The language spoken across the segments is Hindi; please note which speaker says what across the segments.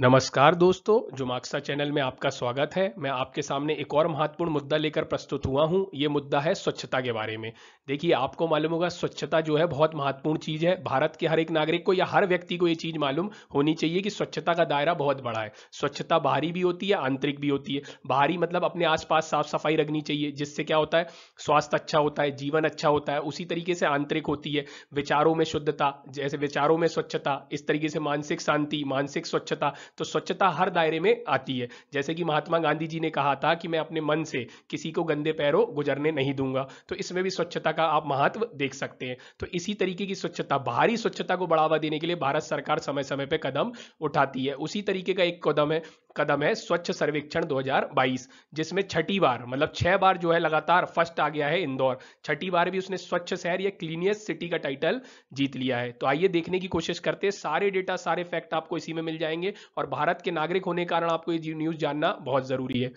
Speaker 1: नमस्कार दोस्तों जुमाक्सा चैनल में आपका स्वागत है मैं आपके सामने एक और महत्वपूर्ण मुद्दा लेकर प्रस्तुत हुआ हूं ये मुद्दा है स्वच्छता के बारे में देखिए आपको मालूम होगा स्वच्छता जो है बहुत महत्वपूर्ण चीज़ है भारत के हर एक नागरिक को या हर व्यक्ति को ये चीज़ मालूम होनी चाहिए कि स्वच्छता का दायरा बहुत बड़ा है स्वच्छता बाहरी भी होती है आंतरिक भी होती है बाहरी मतलब अपने आसपास साफ सफाई रखनी चाहिए जिससे क्या होता है स्वास्थ्य अच्छा होता है जीवन अच्छा होता है उसी तरीके से आंतरिक होती है विचारों में शुद्धता जैसे विचारों में स्वच्छता इस तरीके से मानसिक शांति मानसिक स्वच्छता तो स्वच्छता हर दायरे में आती है जैसे कि महात्मा गांधी जी ने कहा था कि मैं अपने मन से किसी को गंदे पैरों गुजरने नहीं दूंगा तो इसमें भी स्वच्छता का आप महत्व देख सकते हैं तो इसी तरीके की स्वच्छता बाहरी स्वच्छता को बढ़ावा देने के लिए भारत सरकार समय समय पर कदम उठाती है उसी तरीके का एक कदम है कदम है स्वच्छ सर्वेक्षण 2022 जिसमें छठी बार मतलब छह बार जो है लगातार फर्स्ट आ गया है इंदौर छठी बार भी उसने स्वच्छ शहर या क्लीनियस सिटी का टाइटल जीत लिया है तो आइए देखने की कोशिश करते हैं सारे डेटा सारे फैक्ट आपको इसी में मिल जाएंगे और भारत के नागरिक होने के कारण आपको ये न्यूज जानना बहुत जरूरी है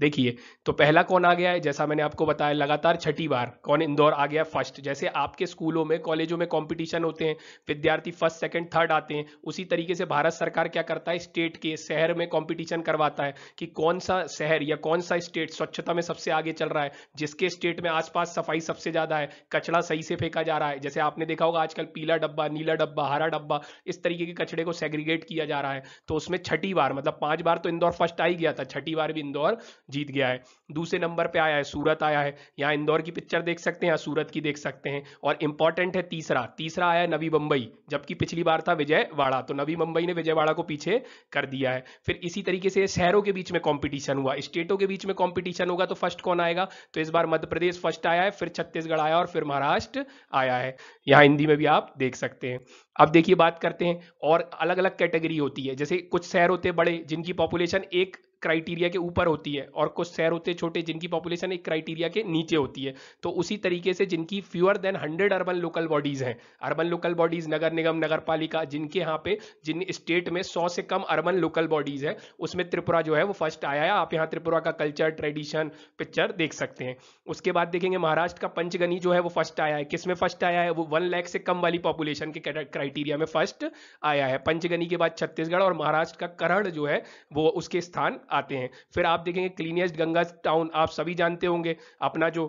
Speaker 1: देखिए तो पहला कौन आ गया है जैसा मैंने आपको बताया लगातार छठी बार कौन इंदौर आ गया फर्स्ट जैसे आपके स्कूलों में कॉलेजों में कंपटीशन होते हैं विद्यार्थी फर्स्ट सेकंड थर्ड आते हैं उसी तरीके से भारत सरकार क्या करता है स्टेट के शहर में कंपटीशन करवाता है कि कौन सा शहर या कौन सा स्टेट स्वच्छता में सबसे आगे चल रहा है जिसके स्टेट में आसपास सफाई सबसे ज्यादा है कचड़ा सही से फेंका जा रहा है जैसे आपने देखा होगा आजकल पीला डब्बा नीला डब्बा हरा डब्बा इस तरीके के कचड़े को सेग्रीगेट किया जा रहा है तो उसमें छठी बार मतलब पांच बार तो इंदौर फर्स्ट आ ही गया था छठी बार भी इंदौर जीत गया है दूसरे नंबर पे आया है सूरत आया है यहाँ इंदौर की पिक्चर देख सकते हैं यहाँ सूरत की देख सकते हैं और इंपॉर्टेंट है तीसरा तीसरा आया है नवी बम्बई जबकि पिछली बार था विजयवाड़ा तो नवी बम्बई ने विजयवाड़ा को पीछे कर दिया है फिर इसी तरीके से शहरों के बीच में कॉम्पिटिशन हुआ स्टेटों के बीच में कॉम्पिटिशन होगा तो फर्स्ट कौन आएगा तो इस बार मध्य प्रदेश फर्स्ट आया है फिर छत्तीसगढ़ आया और फिर महाराष्ट्र आया है यहाँ हिंदी में भी आप देख सकते हैं अब देखिए बात करते हैं और अलग अलग कैटेगरी होती है जैसे कुछ शहर होते हैं बड़े जिनकी पॉपुलेशन एक क्राइटेरिया के ऊपर होती है और कुछ शहर होते हैं छोटे जिनकी पॉपुलेशन एक क्राइटेरिया के नीचे होती है तो उसी तरीके से जिनकी fewer than hundred urban local bodies हैं अर्बन लोकल बॉडीज नगर निगम नगर पालिका जिनके यहाँ पे जिन स्टेट में सौ से कम अर्बन लोकल बॉडीज है उसमें त्रिपुरा जो है वो फर्स्ट आया है आप यहाँ त्रिपुरा का कल्चर ट्रेडिशन पिक्चर देख सकते हैं उसके बाद देखेंगे महाराष्ट्र का पंचगनी जो है वो फर्स्ट आया है किसमें फर्स्ट आया है वो वन लैख से कम वाली पॉपुलेशन के क्राइटेरिया में फर्स्ट आया है पंचगनी के बाद छत्तीसगढ़ और महाराष्ट्र का करड़ जो है वो उसके स्थान आते हैं फिर आप देखेंगे क्लीनियस्ट गंगा टाउन आप सभी जानते होंगे अपना जो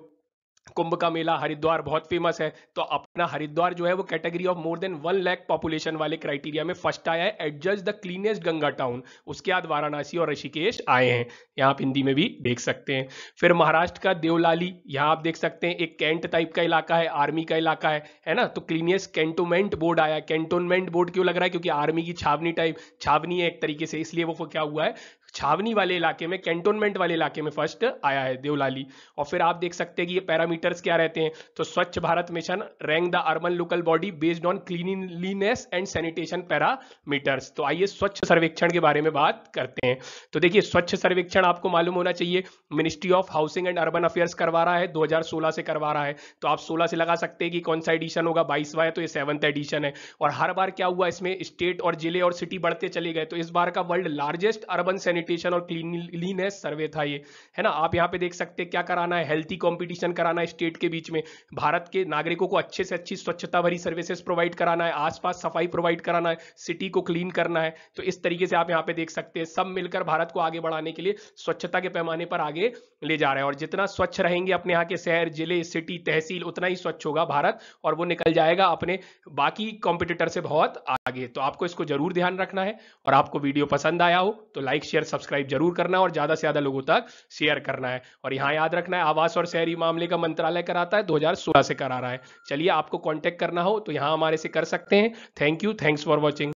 Speaker 1: कुंभ का मेला हरिद्वार बहुत फेमस है तो अब अपना हरिद्वार जो है वो category of more than one lakh population वाले क्राइटेरिया में फर्स्ट आया है adjust the cleanest Ganga town उसके बाद वाराणसी और ऋषिकेश आए हैं यहाँ आप हिंदी में भी देख सकते हैं फिर महाराष्ट्र का देवलाली यहाँ आप देख सकते हैं एक कैंट टाइप का इलाका है आर्मी का इलाका है है ना तो क्लीनियस्ट कैंटोनमेंट बोर्ड आया कैंटोनमेंट बोर्ड क्यों लग रहा है क्योंकि आर्मी की छावनी टाइप छावनी है एक तरीके से इसलिए वो क्या हुआ है छावनी वाले इलाके में कैंटोनमेंट वाले इलाके में फर्स्ट आया है देवलाली और फिर आप देख सकते हैं कि ये पैरामीटर्स क्या रहते हैं तो Swachh Bharat mission rank among the urban local body based on cleanliness and sanitation parameters तो आइए स्वच्छ सर्वेक्षण के बारे में बात करते हैं तो देखिए स्वच्छ सर्वेक्षण आपको मालूम होना चाहिए ministry of housing and urban affairs करवा रहा है 2016 से करवा रहा है तो आप 16 से लगा सकते हैं कि कौन सा एडिशन होगा बाईसवा है तो ये सेवंथ एडिशन है और हर बार क्या हुआ इसमें स्टेट और जिले और सिटी बढ़ते चले गए तो इस बार का वर्ल्ड लार्जेस्ट अर्बन सैनिटेशन और क्लीनलीनेस सर्वे था ये है ना आप यहाँ पे देख सकते हैं क्या कराना है हेल्थी कॉम्पिटिशन कराना है स्टेट के बीच में भारत के नागरिकों को अच्छे से अच्छी स्वच्छता भरी सर्विसेज प्रोवाइड कराना है आसपास सफाई प्रोवाइड कराना है सिटी को क्लीन करना है तो इस तरीके से आप यहाँ पे देख सकते हैं सब मिलकर भारत को आगे बढ़ाने के लिए स्वच्छता के पैमाने पर आगे ले जा रहे हैं और जितना स्वच्छ रहेंगे अपने यहाँ के शहर जिले सिटी तहसील उतना ही स्वच्छ होगा भारत और वो निकल जाएगा अपने बाकी कॉम्पिटिटर से बहुत आगे तो आपको इसको जरूर ध्यान रखना है और आपको वीडियो पसंद आया हो तो लाइक शेयर सब्सक्राइब जरूर करना और ज्यादा से ज्यादा लोगों तक शेयर करना है और यहाँ याद रखना है आवास और शहरी मामले का मंत्रालय कराता है 2016 से करा रहा है चलिए आप आपको कॉन्टैक्ट करना हो तो यहाँ हमारे से कर सकते हैं thank you thanks for watching